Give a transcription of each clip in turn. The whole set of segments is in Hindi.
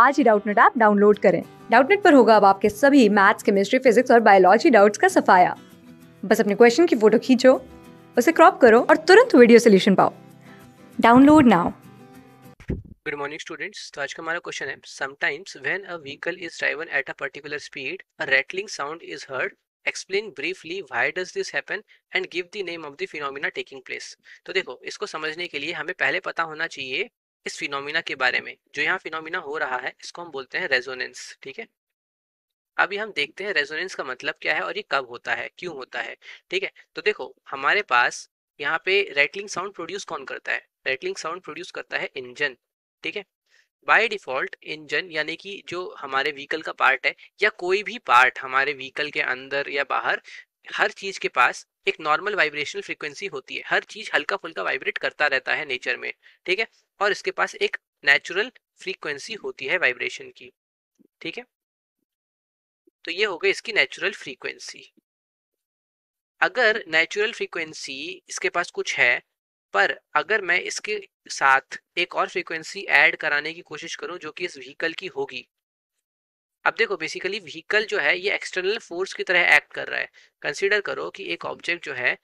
आज ही डाउटनेट ऐप डाउनलोड करें डाउटनेट पर होगा अब आपके सभी मैथ्स केमिस्ट्री फिजिक्स और बायोलॉजी डाउट्स का सफाया बस अपने क्वेश्चन की फोटो खींचो उसे क्रॉप करो और तुरंत वीडियो सोल्यूशन पाओ download now good morning students तो आज का हमारा क्वेश्चन है sometimes when a vehicle is driven at a particular speed a rattling sound is heard explain briefly why does this happen and give the name of the phenomena taking place तो देखो इसको समझने के लिए हमें पहले पता होना चाहिए इस फिनोमिना के बारे में जो यहाँ फिनोमिना हो रहा है इसको हम बोलते हैं रेजोनेंस ठीक है अभी हम देखते हैं रेजोनेंस का मतलब क्या है और ये कब होता है क्यों होता है ठीक है तो देखो हमारे पास यहाँ पे रेटलिंग साउंड प्रोड्यूस कौन करता है रेटलिंग साउंड प्रोड्यूस करता है इंजन ठीक है बाय डिफॉल्ट इंजन यानी कि जो हमारे व्हीकल का पार्ट है या कोई भी पार्ट हमारे व्हीकल के अंदर या बाहर हर चीज के पास एक नॉर्मल वाइब्रेशनल फ्रीक्वेंसी होती है हर चीज हल्का फुल्का वाइब्रेट करता रहता है नेचर में ठीक है और इसके पास एक नेचुरल फ्रीक्वेंसी होती है वाइब्रेशन की ठीक है तो ये हो गई इसकी नेचुरल फ्रीक्वेंसी अगर नेचुरल फ्रीक्वेंसी इसके पास कुछ है पर अगर मैं इसके साथ एक और फ्रीक्वेंसी ऐड कराने की कोशिश करूं जो कि इस व्हीकल की होगी अब देखो बेसिकली व्हीकल जो है ये एक्सटर्नल फोर्स की तरह एक्ट कर रहा है कंसिडर करो कि एक ऑब्जेक्ट जो है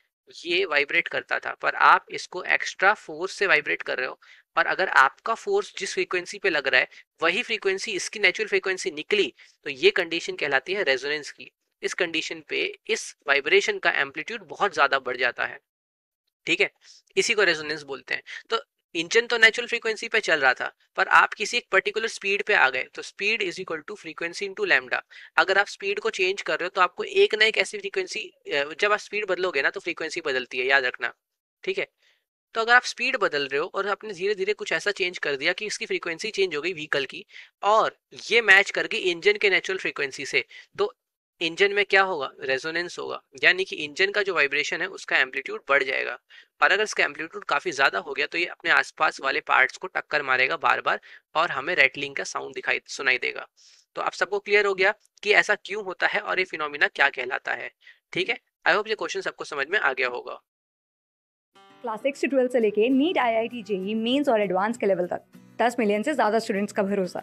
ये वाइब्रेट करता था पर आप इसको एक्स्ट्रा फोर्स से वाइब्रेट कर रहे हो और अगर आपका फोर्स जिस फ्रीक्वेंसी पे लग रहा है वही फ्रीक्वेंसी इसकी नेचुरल फ्रीक्वेंसी निकली तो ये कंडीशन कहलाती है रेजोनेंस की इस कंडीशन पे इस वाइब्रेशन का एम्पलीट्यूड बहुत ज़्यादा बढ़ जाता है ठीक है इसी को रेजोनेंस बोलते हैं तो इंजन तो नेचुरल फ्रीक्वेंसी पे चल रहा था पर आप किसी एक पर्टिकुलर स्पीड पे आ गए तो speed is equal to frequency into lambda अगर आप स्पीड को चेंज कर रहे हो तो आपको एक ना एक ऐसी फ्रीक्वेंसी जब आप स्पीड बदलोगे ना तो फ्रीक्वेंसी बदलती है याद रखना ठीक है तो अगर आप स्पीड बदल रहे हो और आपने धीरे धीरे कुछ ऐसा चेंज कर दिया कि इसकी फ्रीक्वेंसी चेंज हो गई व्हीकल की और ये मैच करके इंजन के नेचुरल फ्रीक्वेंसी से तो इंजन में क्या होगा रेजोनेंस होगा यानी कि इंजन का जो वाइब्रेशन है उसका एम्पलीट्यूड बढ़ जाएगा और अगर इसका एम्पलीट्यूड काफ़ी ज़्यादा हो गया तो ये अपने आसपास वाले पार्ट्स को टक्कर मारेगा बार बार और हमें रेटलिंग का साउंड दिखाई सुनाई देगा तो आप सबको क्लियर हो गया कि ऐसा क्यों होता है और ये फिनोमिना क्या कहलाता है ठीक है आई होप ये क्वेश्चन सबको समझ में आ गया होगा क्लास सिक्स से ट्वेल्थ से लेके NEET I I T JEE mains और एडवांस के लेवल तक दस मिलियन से ज़्यादा स्टूडेंट्स का भरोसा